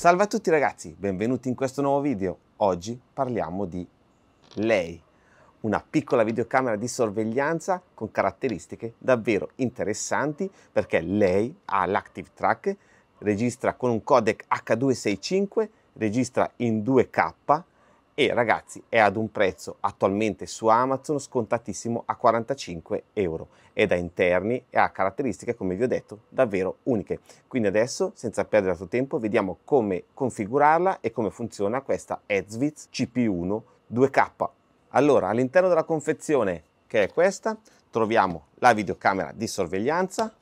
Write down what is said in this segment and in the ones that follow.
Salve a tutti ragazzi, benvenuti in questo nuovo video. Oggi parliamo di lei, una piccola videocamera di sorveglianza con caratteristiche davvero interessanti perché lei ha l'active track, registra con un codec H265, registra in 2K, e ragazzi è ad un prezzo attualmente su Amazon scontatissimo a 45 euro è da interni e ha caratteristiche come vi ho detto davvero uniche quindi adesso senza perdere altro tempo vediamo come configurarla e come funziona questa Edsvitz CP1 2K allora all'interno della confezione che è questa troviamo la videocamera di sorveglianza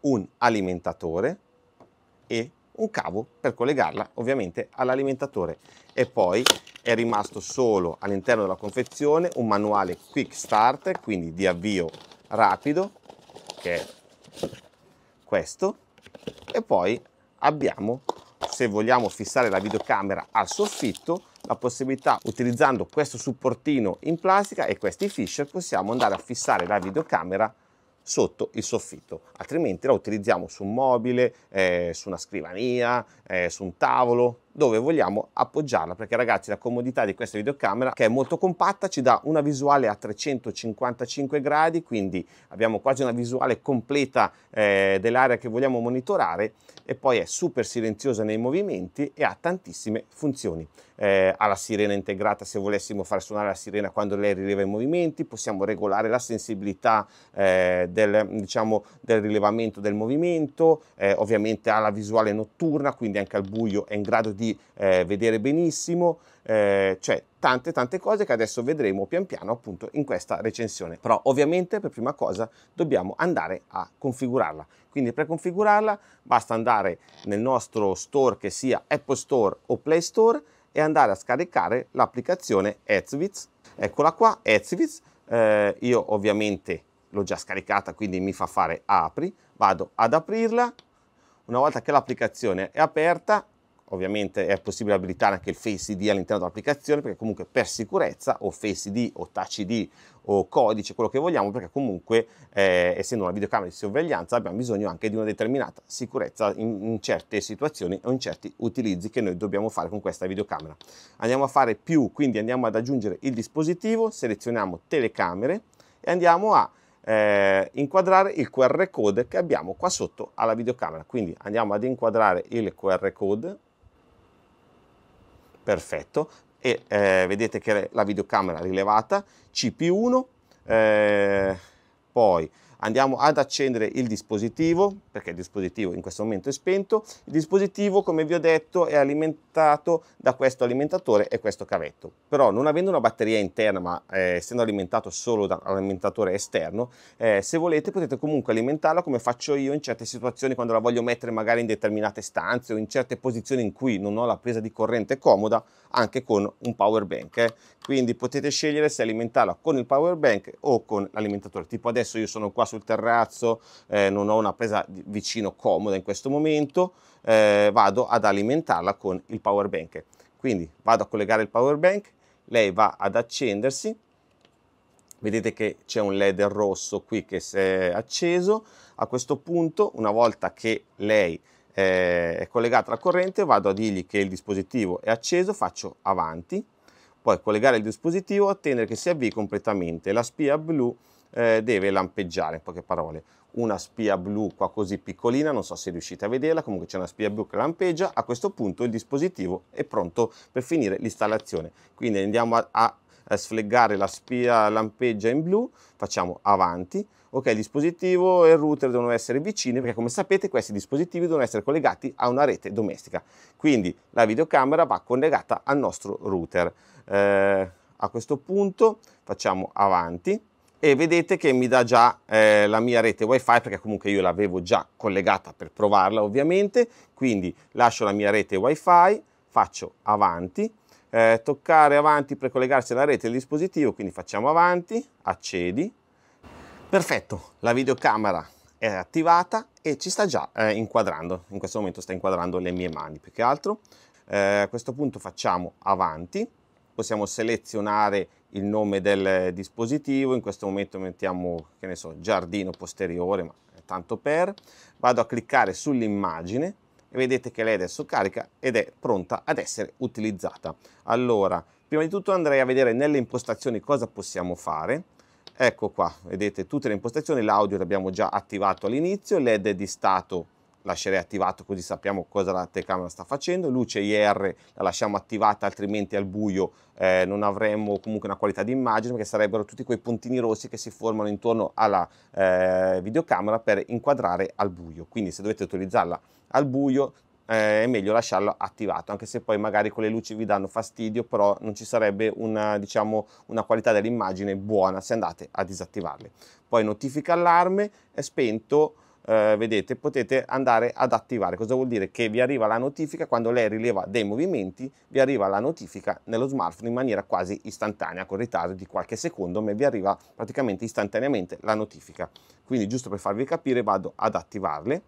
un alimentatore e un cavo per collegarla ovviamente all'alimentatore e poi è rimasto solo all'interno della confezione un manuale quick start, quindi di avvio rapido, che è questo, e poi abbiamo, se vogliamo fissare la videocamera al soffitto, la possibilità, utilizzando questo supportino in plastica e questi fisher, possiamo andare a fissare la videocamera sotto il soffitto, altrimenti la utilizziamo su un mobile, eh, su una scrivania, eh, su un tavolo, dove vogliamo appoggiarla perché ragazzi la comodità di questa videocamera che è molto compatta ci dà una visuale a 355 gradi quindi abbiamo quasi una visuale completa eh, dell'area che vogliamo monitorare e poi è super silenziosa nei movimenti e ha tantissime funzioni eh, ha la sirena integrata se volessimo far suonare la sirena quando lei rileva i movimenti possiamo regolare la sensibilità eh, del, diciamo, del rilevamento del movimento eh, ovviamente ha la visuale notturna quindi anche al buio è in grado di farti eh, vedere benissimo, eh, cioè tante tante cose che adesso vedremo pian piano appunto in questa recensione. Però ovviamente per prima cosa dobbiamo andare a configurarla. Quindi per configurarla basta andare nel nostro store che sia Apple Store o Play Store e andare a scaricare l'applicazione Etzwitz. Eccola qua, Etzwitz. Eh, io ovviamente l'ho già scaricata quindi mi fa fare apri vado ad aprirla una volta che l'applicazione è aperta ovviamente è possibile abilitare anche il Face ID all'interno dell'applicazione perché comunque per sicurezza o Face ID o Touch ID o codice, quello che vogliamo, perché comunque eh, essendo una videocamera di sorveglianza abbiamo bisogno anche di una determinata sicurezza in, in, certe situazioni o in certi utilizzi che noi dobbiamo fare con questa videocamera. Andiamo a fare più, quindi andiamo ad aggiungere il dispositivo, selezioniamo telecamere e andiamo a eh, inquadrare il QR code che abbiamo qua sotto alla videocamera. Quindi andiamo ad inquadrare il QR code perfetto. E eh, vedete che la videocamera rilevata, CP1, eh, poi andiamo ad accendere il dispositivo, perché il dispositivo in questo momento è spento, il dispositivo come vi ho detto è alimentato da questo alimentatore e questo cavetto, però non avendo una batteria interna ma eh, essendo alimentato solo dall'alimentatore esterno, eh, se volete potete comunque alimentarla come faccio io in certe situazioni quando la voglio mettere magari in determinate stanze o in certe posizioni in cui non ho la presa di corrente comoda, anche con un power bank. Eh. Quindi potete scegliere se alimentarla con il power bank o con l'alimentatore, tipo adesso io sono qua su sul terrazzo, eh, non ho una presa vicino comoda in questo momento, eh, vado ad alimentarla con il power bank. Quindi vado a collegare il power bank, lei va ad accendersi, vedete che c'è un led rosso qui che si è acceso, a questo punto una volta che lei eh, è collegata alla corrente vado a dirgli che il dispositivo è acceso, faccio avanti, poi collegare il dispositivo, attendere che si avvii completamente, la spia blu eh, deve lampeggiare, in poche parole, una spia blu qua così piccolina, non so se riuscite a vederla, comunque c'è una spia blu che lampeggia, a questo punto il dispositivo è pronto per finire l'installazione. Quindi andiamo a, a sfleggare la spia lampeggia in blu, facciamo avanti, ok il dispositivo e il router devono essere vicini perché come sapete questi dispositivi devono essere collegati a una rete domestica, quindi la videocamera va collegata al nostro router. Eh, a questo punto facciamo avanti, e vedete che mi dà già eh, la mia rete wifi perché comunque io l'avevo già collegata per provarla ovviamente quindi lascio la mia rete wifi faccio avanti eh, toccare avanti per collegarsi alla rete del dispositivo quindi facciamo avanti accedi perfetto la videocamera è attivata e ci sta già eh, inquadrando in questo momento sta inquadrando le mie mani più che altro eh, a questo punto facciamo avanti possiamo selezionare il nome del dispositivo, in questo momento mettiamo, che ne so, giardino posteriore, ma tanto per, vado a cliccare sull'immagine e vedete che lei adesso carica ed è pronta ad essere utilizzata. Allora, prima di tutto andrei a vedere nelle impostazioni cosa possiamo fare. Ecco qua, vedete tutte le impostazioni, l'audio l'abbiamo già attivato all'inizio, l'ed di stato lascerei attivato così sappiamo cosa la telecamera sta facendo, luce IR la lasciamo attivata altrimenti al buio eh, non avremmo comunque una qualità di immagine perché sarebbero tutti quei puntini rossi che si formano intorno alla eh, videocamera per inquadrare al buio, quindi se dovete utilizzarla al buio eh, è meglio lasciarlo attivato, anche se poi magari con le luci vi danno fastidio, però non ci sarebbe una, diciamo, una qualità dell'immagine buona se andate a disattivarle. Poi notifica allarme, è spento, eh, vedete, potete andare ad attivare. Cosa vuol dire? Che vi arriva la notifica quando lei rileva dei movimenti, vi arriva la notifica nello smartphone in maniera quasi istantanea, con ritardo di qualche secondo, ma vi arriva praticamente istantaneamente la notifica. Quindi giusto per farvi capire vado ad attivarle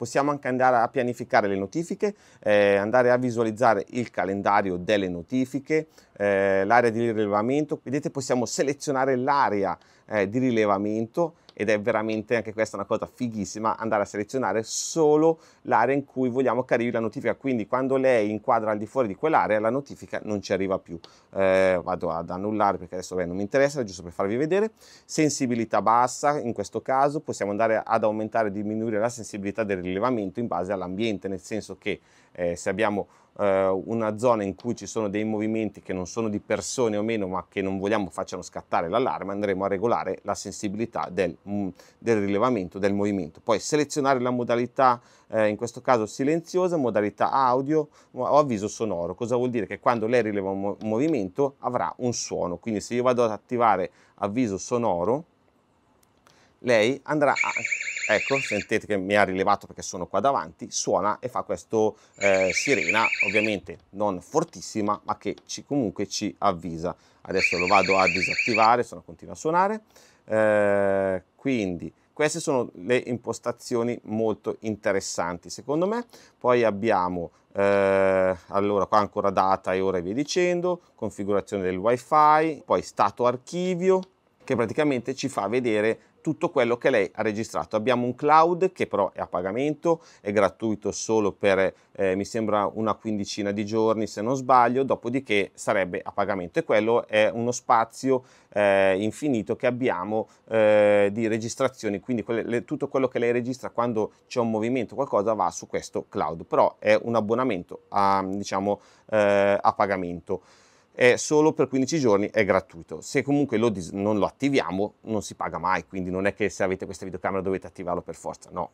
possiamo anche andare a pianificare le notifiche, eh, andare a visualizzare il calendario delle notifiche, eh, l'area di rilevamento, vedete possiamo selezionare l'area eh, di rilevamento ed è veramente anche questa una cosa fighissima andare a selezionare solo l'area in cui vogliamo che arrivi la notifica quindi quando lei inquadra al di fuori di quell'area la notifica non ci arriva più eh, vado ad annullare perché adesso beh, non mi interessa giusto per farvi vedere sensibilità bassa in questo caso possiamo andare ad aumentare e diminuire la sensibilità del rilevamento in base all'ambiente nel senso che eh, se abbiamo eh, una zona in cui ci sono dei movimenti che non sono di persone o meno ma che non vogliamo facciano scattare l'allarme andremo a regolare la sensibilità del movimento Mm, del rilevamento del movimento. Poi selezionare la modalità, eh, in questo caso silenziosa, modalità audio o avviso sonoro. Cosa vuol dire? Che quando lei rileva un movimento avrà un suono. Quindi se io vado ad attivare avviso sonoro, lei andrà a... Ecco, sentite che mi ha rilevato perché sono qua davanti, suona e fa questo eh, sirena, ovviamente non fortissima, ma che ci, comunque ci avvisa. Adesso lo vado a disattivare, se continua a suonare. Eh, quindi queste sono le impostazioni molto interessanti secondo me. Poi abbiamo eh, allora qua ancora data e ora e via dicendo, configurazione del wifi, poi stato archivio, che praticamente ci fa vedere tutto quello che lei ha registrato. Abbiamo un cloud che però è a pagamento, è gratuito solo per eh, mi sembra una quindicina di giorni se non sbaglio, dopodiché sarebbe a pagamento e quello è uno spazio eh, infinito che abbiamo eh, di registrazioni, quindi quelle, le, tutto quello che lei registra quando c'è un movimento qualcosa va su questo cloud, però è un abbonamento a, diciamo, eh, a pagamento è solo per 15 giorni, è gratuito. Se comunque lo non lo attiviamo non si paga mai, quindi non è che se avete questa videocamera dovete attivarlo per forza, no,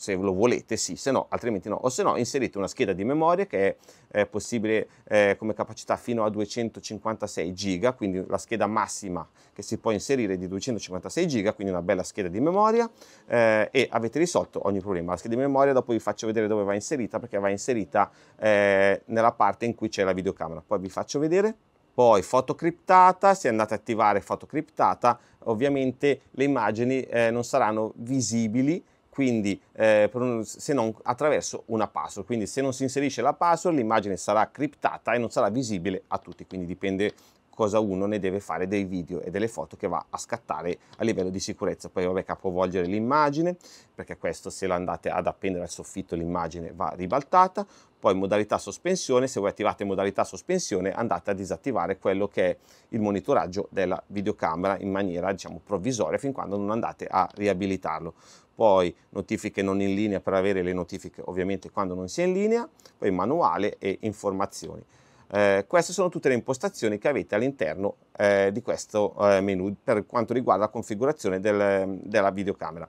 se lo volete sì, se no altrimenti no, o se no inserite una scheda di memoria che è, è possibile eh, come capacità fino a 256 giga, quindi la scheda massima che si può inserire è di 256 giga, quindi una bella scheda di memoria eh, e avete risolto ogni problema. La scheda di memoria dopo vi faccio vedere dove va inserita perché va inserita eh, nella parte in cui c'è la videocamera, poi vi faccio vedere poi foto criptata, se andate ad attivare foto criptata ovviamente le immagini eh, non saranno visibili quindi eh, se non attraverso una password. Quindi se non si inserisce la password l'immagine sarà criptata e non sarà visibile a tutti, quindi dipende cosa uno ne deve fare dei video e delle foto che va a scattare a livello di sicurezza. Poi vabbè capovolgere l'immagine, perché questo se lo andate ad appendere al soffitto l'immagine va ribaltata, poi modalità sospensione, se voi attivate modalità sospensione andate a disattivare quello che è il monitoraggio della videocamera in maniera diciamo provvisoria fin quando non andate a riabilitarlo. Poi notifiche non in linea per avere le notifiche ovviamente quando non si è in linea, poi manuale e informazioni. Eh, queste sono tutte le impostazioni che avete all'interno eh, di questo eh, menu per quanto riguarda la configurazione del, della videocamera.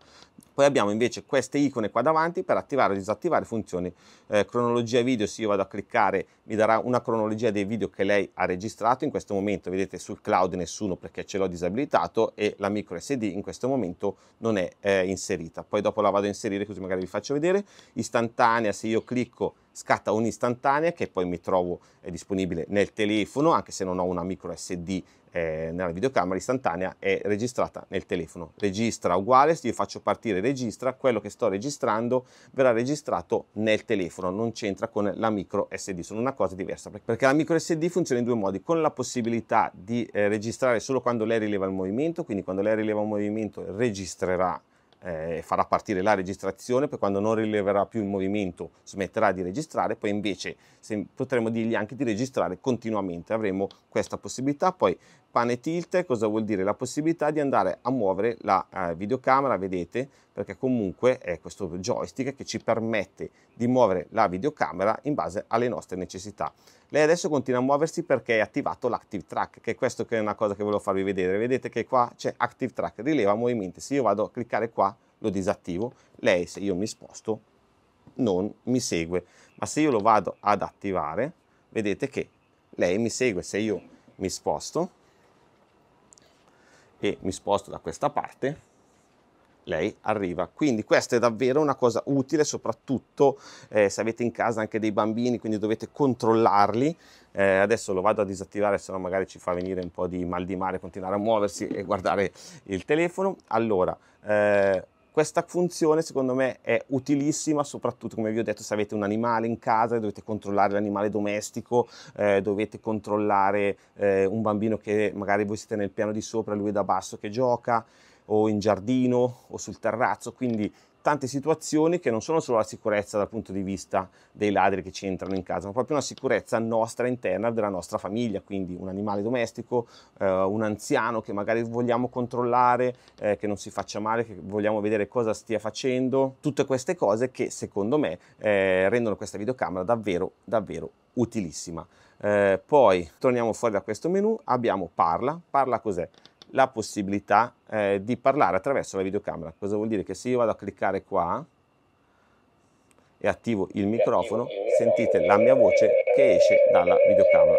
Poi abbiamo invece queste icone qua davanti per attivare o disattivare funzioni eh, cronologia video, se io vado a cliccare mi darà una cronologia dei video che lei ha registrato, in questo momento vedete sul cloud nessuno perché ce l'ho disabilitato e la micro SD in questo momento non è eh, inserita. Poi dopo la vado a inserire così magari vi faccio vedere, istantanea se io clicco scatta un'istantanea che poi mi trovo eh, disponibile nel telefono anche se non ho una micro SD eh, nella videocamera istantanea è registrata nel telefono. Registra uguale, se io faccio partire registra, quello che sto registrando verrà registrato nel telefono, non c'entra con la micro SD, sono una cosa diversa perché la micro SD funziona in due modi, con la possibilità di eh, registrare solo quando lei rileva il movimento, quindi quando lei rileva un movimento registrerà eh, farà partire la registrazione, poi quando non rileverà più il movimento smetterà di registrare, poi invece se, potremo dirgli anche di registrare continuamente, avremo questa possibilità, poi pane tilt cosa vuol dire? La possibilità di andare a muovere la eh, videocamera, vedete, perché comunque è questo joystick che ci permette di muovere la videocamera in base alle nostre necessità. Lei adesso continua a muoversi perché è attivato l'Active Track, che è questo che è una cosa che volevo farvi vedere. Vedete che qua c'è Active Track, rileva movimenti. Se io vado a cliccare qua, lo disattivo. Lei, se io mi sposto, non mi segue. Ma se io lo vado ad attivare, vedete che lei mi segue. Se io mi sposto, e mi sposto da questa parte, lei arriva. Quindi questa è davvero una cosa utile, soprattutto eh, se avete in casa anche dei bambini, quindi dovete controllarli. Eh, adesso lo vado a disattivare, se no magari ci fa venire un po' di mal di mare, continuare a muoversi e guardare il telefono. Allora, eh, questa funzione secondo me è utilissima soprattutto come vi ho detto se avete un animale in casa e dovete controllare l'animale domestico, eh, dovete controllare eh, un bambino che magari voi siete nel piano di sopra e lui è da basso che gioca o in giardino o sul terrazzo, quindi tante situazioni che non sono solo la sicurezza dal punto di vista dei ladri che ci entrano in casa, ma proprio una sicurezza nostra interna della nostra famiglia, quindi un animale domestico, eh, un anziano che magari vogliamo controllare, eh, che non si faccia male, che vogliamo vedere cosa stia facendo, tutte queste cose che secondo me eh, rendono questa videocamera davvero davvero utilissima. Eh, poi torniamo fuori da questo menu, abbiamo parla, parla cos'è? la possibilità eh, di parlare attraverso la videocamera. Cosa vuol dire? Che se io vado a cliccare qua e attivo il microfono, eh, sentite la mia voce che esce dalla videocamera.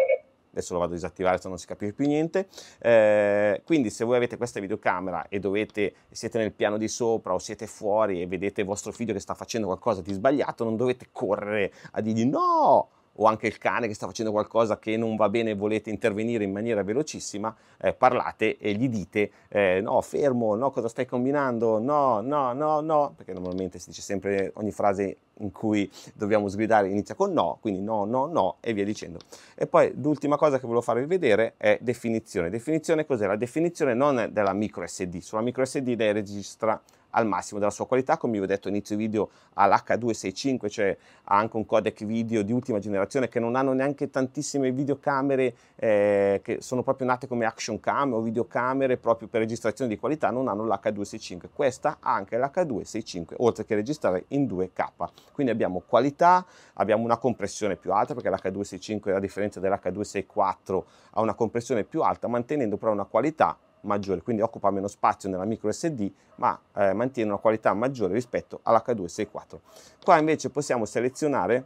Adesso lo vado a disattivare se non si capisce più niente. Eh, quindi se voi avete questa videocamera e dovete, siete nel piano di sopra o siete fuori e vedete il vostro figlio che sta facendo qualcosa di sbagliato, non dovete correre a dirgli no, o anche il cane che sta facendo qualcosa che non va bene e volete intervenire in maniera velocissima, eh, parlate e gli dite eh, no, fermo, no, cosa stai combinando, no, no, no, no, perché normalmente si dice sempre ogni frase in cui dobbiamo sgridare inizia con no, quindi no, no, no e via dicendo. E poi l'ultima cosa che volevo farvi vedere è definizione. Definizione cos'è? La definizione non è della micro SD, sulla micro SD lei registra al massimo della sua qualità, come vi ho detto inizio video all'H265, cioè ha anche un codec video di ultima generazione che non hanno neanche tantissime videocamere eh, che sono proprio nate come action cam o videocamere proprio per registrazione di qualità, non hanno l'H265. Questa ha anche l'H265, oltre che registrare in 2K. Quindi abbiamo qualità, abbiamo una compressione più alta perché l'H265 a differenza dell'H264 ha una compressione più alta, mantenendo però una qualità maggiore, quindi occupa meno spazio nella micro SD, ma eh, mantiene una qualità maggiore rispetto all'H264. Qua invece possiamo selezionare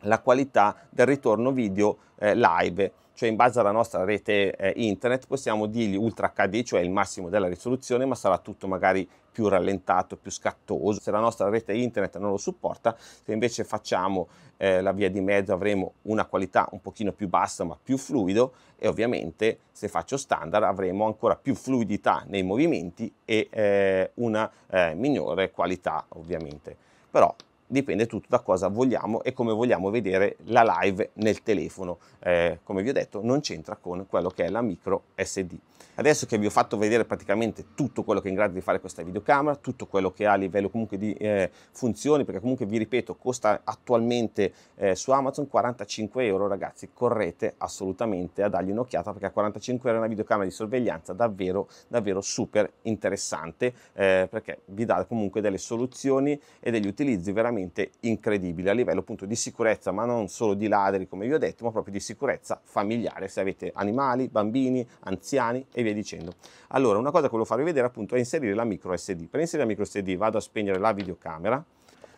la qualità del ritorno video eh, live cioè in base alla nostra rete eh, internet possiamo dirgli Ultra HD, cioè il massimo della risoluzione, ma sarà tutto magari più rallentato, più scattoso. Se la nostra rete internet non lo supporta, se invece facciamo eh, la via di mezzo avremo una qualità un pochino più bassa, ma più fluido e ovviamente se faccio standard avremo ancora più fluidità nei movimenti e eh, una eh, migliore qualità ovviamente. Però dipende tutto da cosa vogliamo e come vogliamo vedere la live nel telefono. Eh, come vi ho detto, non c'entra con quello che è la micro SD. Adesso che vi ho fatto vedere praticamente tutto quello che è in grado di fare questa videocamera, tutto quello che ha a livello comunque di eh, funzioni, perché comunque vi ripeto, costa attualmente eh, su Amazon 45 euro, ragazzi, correte assolutamente a dargli un'occhiata perché a 45 euro è una videocamera di sorveglianza davvero, davvero super interessante eh, perché vi dà comunque delle soluzioni e degli utilizzi veramente veramente incredibile a livello appunto di sicurezza, ma non solo di ladri come vi ho detto, ma proprio di sicurezza familiare se avete animali, bambini, anziani e via dicendo. Allora, una cosa che volevo farvi vedere appunto è inserire la micro SD. Per inserire la micro SD vado a spegnere la videocamera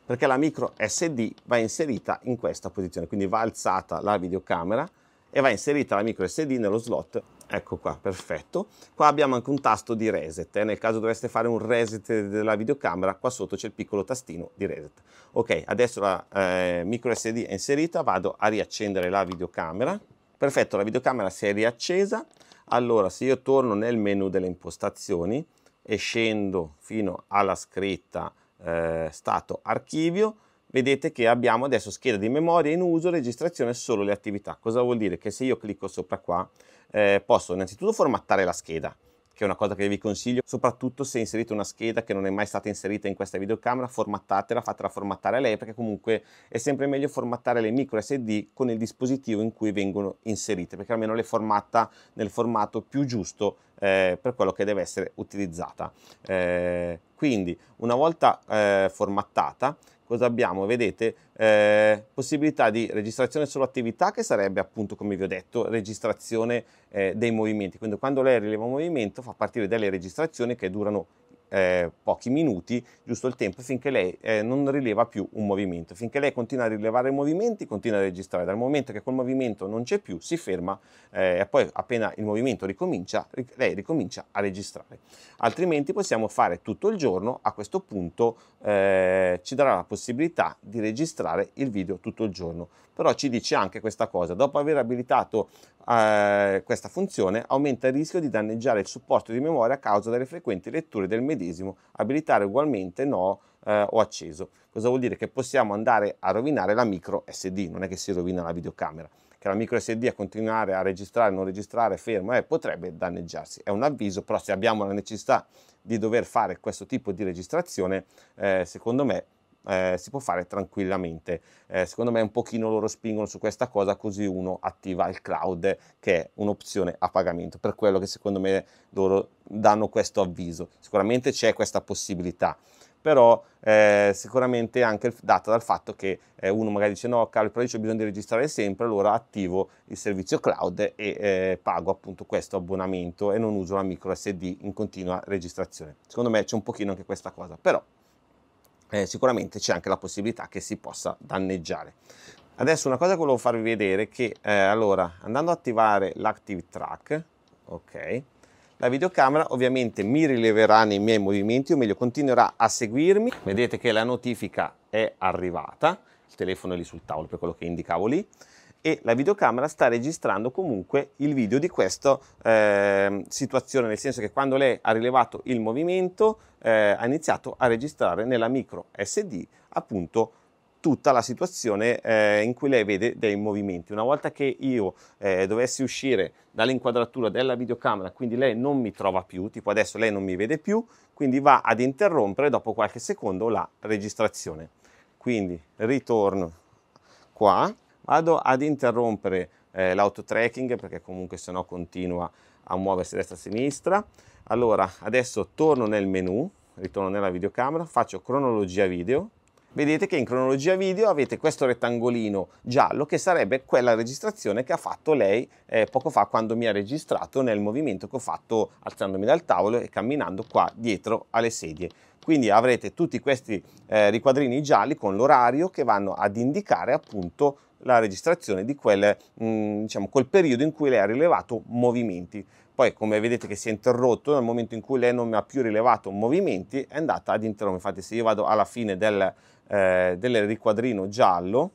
perché la micro SD va inserita in questa posizione, quindi va alzata la videocamera e va inserita la micro SD nello slot Ecco qua, perfetto. Qua abbiamo anche un tasto di reset, eh. nel caso doveste fare un reset della videocamera, qua sotto c'è il piccolo tastino di reset. Ok, adesso la eh, micro SD è inserita, vado a riaccendere la videocamera. Perfetto, la videocamera si è riaccesa. Allora, se io torno nel menu delle impostazioni e scendo fino alla scritta eh, stato archivio, vedete che abbiamo adesso scheda di memoria in uso, registrazione solo le attività. Cosa vuol dire? Che se io clicco sopra qua, eh, posso innanzitutto formattare la scheda, che è una cosa che vi consiglio, soprattutto se inserite una scheda che non è mai stata inserita in questa videocamera, formattatela, fatela formattare a lei, perché comunque è sempre meglio formattare le micro SD con il dispositivo in cui vengono inserite, perché almeno le formatta nel formato più giusto eh, per quello che deve essere utilizzata. Eh, quindi una volta eh, formattata cosa abbiamo? Vedete, eh, possibilità di registrazione sull'attività che sarebbe appunto, come vi ho detto, registrazione eh, dei movimenti. Quindi quando lei rileva un movimento fa partire delle registrazioni che durano eh, pochi minuti, giusto il tempo finché lei eh, non rileva più un movimento, finché lei continua a rilevare i movimenti, continua a registrare, dal momento che quel movimento non c'è più si ferma eh, e poi appena il movimento ricomincia, ric- lei ricomincia a registrare. Altrimenti possiamo fare tutto il giorno, a questo punto eh, ci darà la possibilità di registrare il video tutto il giorno, però ci dice anche questa cosa, dopo aver abilitato eh, questa funzione aumenta il rischio di danneggiare il supporto di memoria a causa delle frequenti letture del medico medesimo, abilitare ugualmente no eh, o acceso. Cosa vuol dire? Che possiamo andare a rovinare la micro SD, non è che si rovina la videocamera che la micro SD a continuare a registrare, non registrare, fermo, eh, potrebbe danneggiarsi. È un avviso, però se abbiamo la necessità di dover fare questo tipo di registrazione, eh, secondo me eh, si può fare tranquillamente. Eh, secondo me un pochino loro spingono su questa cosa così uno attiva il cloud che è un'opzione a pagamento, per quello che secondo me loro danno questo avviso. Sicuramente c'è questa possibilità però eh, sicuramente anche data dal fatto che eh, uno magari dice no caro però ho bisogno di registrare sempre allora attivo il servizio cloud e eh, pago appunto questo abbonamento e non uso la micro SD in continua registrazione secondo me c'è un pochino anche questa cosa però eh, sicuramente c'è anche la possibilità che si possa danneggiare. Adesso una cosa che volevo farvi vedere è che eh, allora andando ad attivare l'Active Track, ok, la videocamera ovviamente mi rileverà nei miei movimenti, o meglio continuerà a seguirmi. Vedete che la notifica è arrivata, il telefono è lì sul tavolo per quello che indicavo lì e la videocamera sta registrando comunque il video di questa eh, situazione, nel senso che quando lei ha rilevato il movimento eh, ha iniziato a registrare nella micro SD appunto tutta la situazione eh, in cui lei vede dei movimenti. Una volta che io eh, dovessi uscire dall'inquadratura della videocamera, quindi lei non mi trova più, tipo adesso lei non mi vede più, quindi va ad interrompere dopo qualche secondo la registrazione. Quindi ritorno qua vado ad interrompere eh, tracking perché comunque se no continua a muoversi destra e sinistra. Allora, adesso torno nel menu, ritorno nella videocamera, faccio cronologia video. Vedete che in cronologia video avete questo rettangolino giallo che sarebbe quella registrazione che ha fatto lei eh, poco fa quando mi ha registrato nel movimento che ho fatto alzandomi dal tavolo e camminando qua dietro alle sedie. Quindi avrete tutti questi eh, riquadrini gialli con l'orario che vanno ad indicare appunto la registrazione di quel, mh, mm, diciamo, quel periodo in cui lei ha rilevato movimenti. Poi come vedete che si è interrotto nel momento in cui lei non mi ha più rilevato movimenti è andata ad interrompere. Infatti se io vado alla fine del, eh, del riquadrino giallo,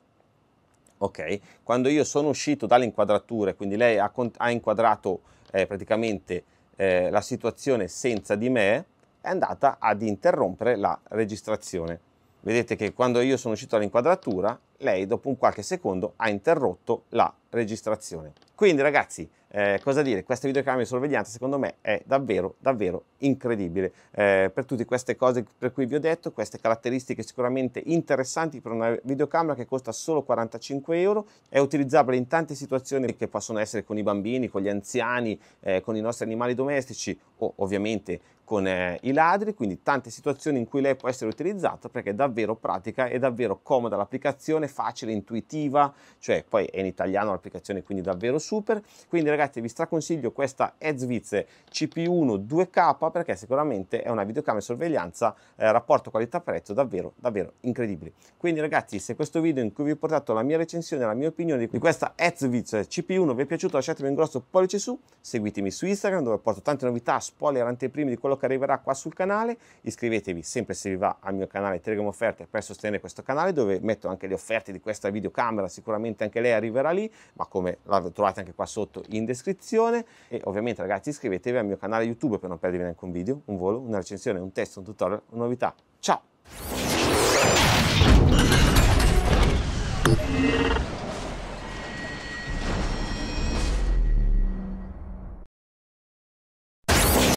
ok, quando io sono uscito dalle inquadrature, quindi lei ha, ha inquadrato eh, praticamente eh, la situazione senza di me, è andata ad interrompere la registrazione. Vedete che quando io sono uscito dall'inquadratura, lei dopo un qualche secondo ha interrotto la registrazione. Quindi ragazzi, eh, cosa dire, questa videocamera di sorveglianza secondo me è davvero davvero incredibile. Eh, per tutte queste cose per cui vi ho detto, queste caratteristiche sicuramente interessanti per una videocamera che costa solo 45 euro, è utilizzabile in tante situazioni che possono essere con i bambini, con gli anziani, eh, con i nostri animali domestici o ovviamente con eh, i ladri, quindi tante situazioni in cui lei può essere utilizzata perché è davvero pratica, è davvero comoda l'applicazione, facile, intuitiva, cioè poi è in italiano l'applicazione quindi davvero super. Quindi ragazzi vi straconsiglio questa Edsviz CP1 2K perché sicuramente è una videocamera di sorveglianza eh, rapporto qualità-prezzo davvero davvero incredibile. Quindi ragazzi se questo video in cui vi ho portato la mia recensione, la mia opinione di questa Ezviz CP1 vi è piaciuto lasciatemi un grosso pollice su, seguitemi su Instagram dove porto tante novità, spoiler, anteprime di quello che arriverà qua sul canale, iscrivetevi sempre se vi va al mio canale Telegram Offerte per sostenere questo canale dove metto anche le offerte di questa videocamera, sicuramente anche lei arriverà lì, ma come la trovate anche qua sotto in descrizione e ovviamente ragazzi iscrivetevi al mio canale YouTube per non perdere neanche con video, un volo, una recensione, un testo, un tutorial, una novità. Ciao!